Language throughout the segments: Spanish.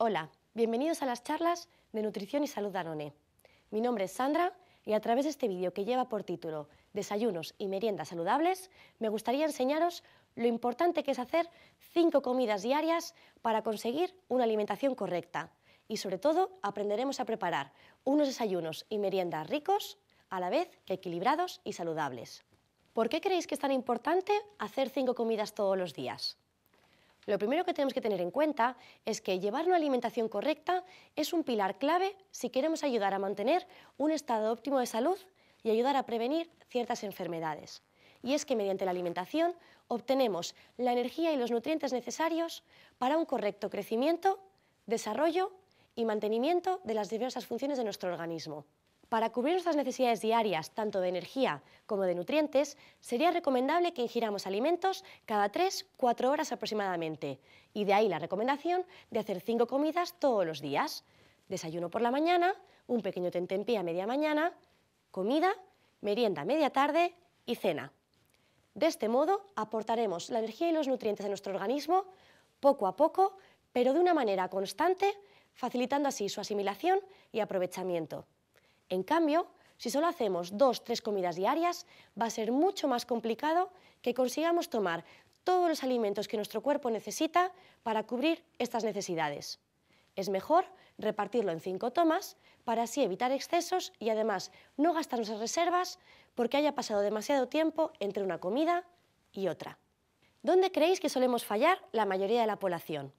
Hola, bienvenidos a las charlas de Nutrición y Salud Danone. Mi nombre es Sandra y a través de este vídeo que lleva por título Desayunos y meriendas saludables, me gustaría enseñaros lo importante que es hacer cinco comidas diarias para conseguir una alimentación correcta. Y sobre todo aprenderemos a preparar unos desayunos y meriendas ricos, a la vez que equilibrados y saludables. ¿Por qué creéis que es tan importante hacer cinco comidas todos los días? Lo primero que tenemos que tener en cuenta es que llevar una alimentación correcta es un pilar clave si queremos ayudar a mantener un estado óptimo de salud y ayudar a prevenir ciertas enfermedades. Y es que mediante la alimentación obtenemos la energía y los nutrientes necesarios para un correcto crecimiento, desarrollo y mantenimiento de las diversas funciones de nuestro organismo. Para cubrir nuestras necesidades diarias, tanto de energía como de nutrientes, sería recomendable que ingiramos alimentos cada 3-4 horas aproximadamente, y de ahí la recomendación de hacer 5 comidas todos los días. Desayuno por la mañana, un pequeño tentempié a media mañana, comida, merienda a media tarde y cena. De este modo, aportaremos la energía y los nutrientes a nuestro organismo poco a poco, pero de una manera constante, facilitando así su asimilación y aprovechamiento. En cambio, si solo hacemos dos, tres comidas diarias, va a ser mucho más complicado que consigamos tomar todos los alimentos que nuestro cuerpo necesita para cubrir estas necesidades. Es mejor repartirlo en cinco tomas para así evitar excesos y además no gastar nuestras reservas porque haya pasado demasiado tiempo entre una comida y otra. ¿Dónde creéis que solemos fallar la mayoría de la población?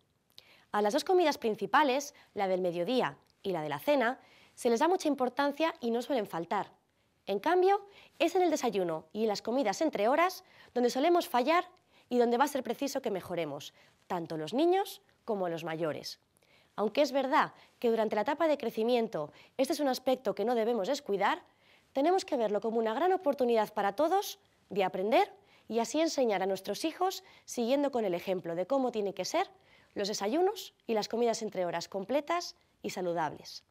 A las dos comidas principales, la del mediodía y la de la cena, se les da mucha importancia y no suelen faltar. En cambio, es en el desayuno y en las comidas entre horas donde solemos fallar y donde va a ser preciso que mejoremos, tanto los niños como los mayores. Aunque es verdad que durante la etapa de crecimiento este es un aspecto que no debemos descuidar, tenemos que verlo como una gran oportunidad para todos de aprender y así enseñar a nuestros hijos, siguiendo con el ejemplo de cómo tienen que ser los desayunos y las comidas entre horas completas y saludables.